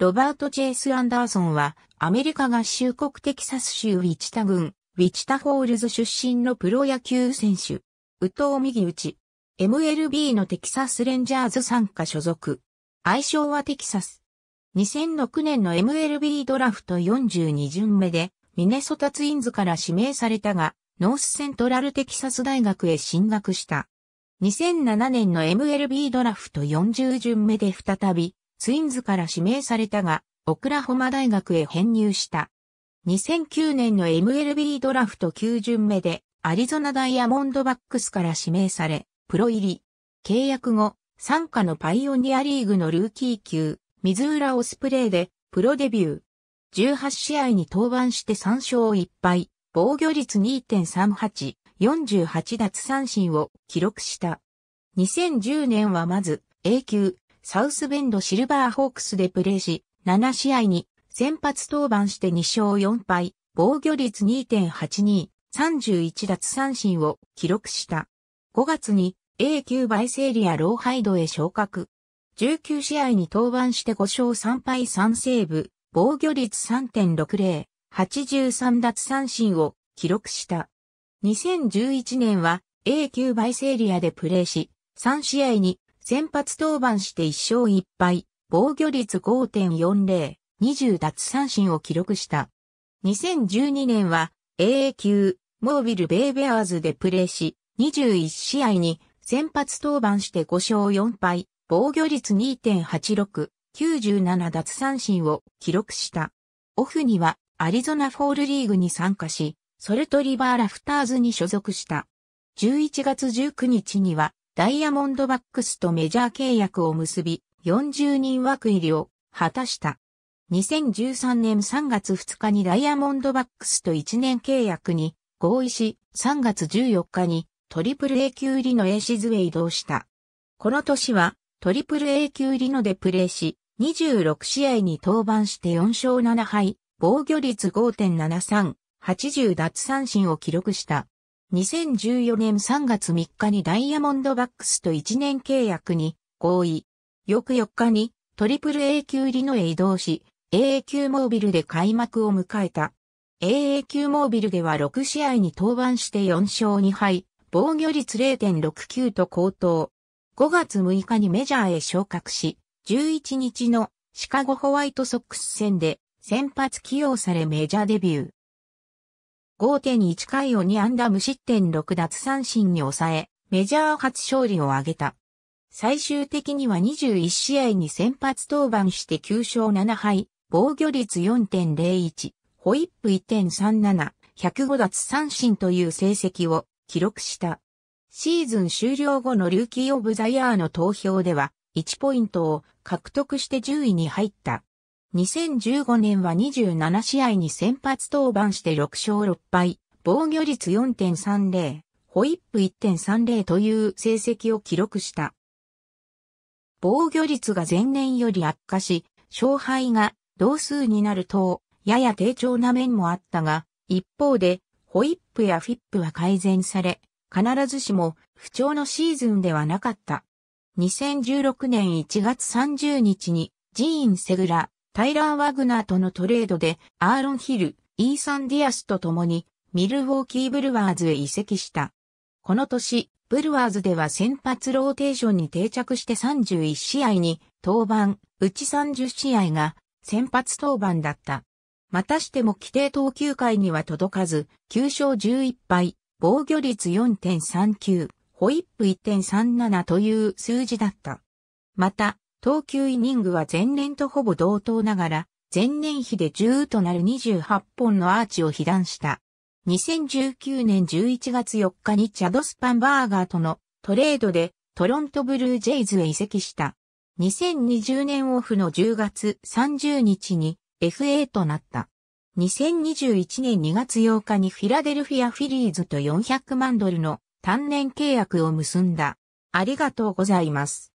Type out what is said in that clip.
ロバート・チェイス・アンダーソンは、アメリカ合衆国テキサス州ウィチタ郡、ウィチタホールズ出身のプロ野球選手。宇藤右打ち。MLB のテキサス・レンジャーズ参加所属。愛称はテキサス。2006年の MLB ドラフト42巡目で、ミネソタツインズから指名されたが、ノースセントラルテキサス大学へ進学した。2007年の MLB ドラフト40巡目で再び、ツインズから指名されたが、オクラホマ大学へ編入した。2009年の MLB ドラフト9巡目で、アリゾナダイヤモンドバックスから指名され、プロ入り。契約後、参加のパイオニアリーグのルーキー級、ミズーラオスプレイで、プロデビュー。18試合に登板して3勝1敗、防御率2.38、48奪三振を記録した。2010年はまず、A 級、サウスベンドシルバーホークスでプレーし、7試合に先発登板して2勝4敗、防御率2.82、31奪三振を記録した。5月に A 級バイセーリアローハイドへ昇格。19試合に登板して5勝3敗3セーブ、防御率3.60、83奪三振を記録した。2011年は A 級バイセーリアでプレーし、3試合に先発登板して1勝1敗、防御率5.40、20奪三振を記録した。2012年は AA 級、モービル・ベイ・ベアーズでプレーし、21試合に先発登板して5勝4敗、防御率2.86、97奪三振を記録した。オフにはアリゾナフォールリーグに参加し、ソルトリバーラフターズに所属した。11月19日にはダイヤモンドバックスとメジャー契約を結び、40人枠入りを果たした。2013年3月2日にダイヤモンドバックスと1年契約に合意し、3月14日にトリプル A 級入りのエーシズへ移動した。この年はトリプル A 級入りのでプレーし、26試合に登板して4勝7敗、防御率5.73、80奪三振を記録した。2014年3月3日にダイヤモンドバックスと1年契約に合意。翌4日にトリプル A 級リノへ移動し、AA 級モービルで開幕を迎えた。AA 級モービルでは6試合に登板して4勝2敗、防御率0.69と高騰。5月6日にメジャーへ昇格し、11日のシカゴホワイトソックス戦で先発起用されメジャーデビュー。5.1回を2安打無失点6奪三振に抑え、メジャー初勝利を挙げた。最終的には21試合に先発登板して9勝7敗、防御率4.01、ホイップ1.37、105奪三振という成績を記録した。シーズン終了後のルーキーオブザイヤーの投票では、1ポイントを獲得して10位に入った。2015年は27試合に先発登板して6勝6敗、防御率4.30、ホイップ1.30という成績を記録した。防御率が前年より悪化し、勝敗が同数になると、やや低調な面もあったが、一方で、ホイップやフィップは改善され、必ずしも不調のシーズンではなかった。2016年1月30日に、ジーン・セグラ、タイラー・ワグナーとのトレードで、アーロン・ヒル、イーサン・ディアスと共に、ミルウォーキー・ブルワーズへ移籍した。この年、ブルワーズでは先発ローテーションに定着して31試合に、登板、うち30試合が、先発登板だった。またしても規定投球回には届かず、9勝11敗、防御率4.39、ホイップ1.37という数字だった。また、投球イニングは前年とほぼ同等ながら、前年比で10となる28本のアーチを被弾した。2019年11月4日にチャド・スパンバーガーとのトレードでトロントブルージェイズへ移籍した。2020年オフの10月30日に FA となった。2021年2月8日にフィラデルフィア・フィリーズと400万ドルの単年契約を結んだ。ありがとうございます。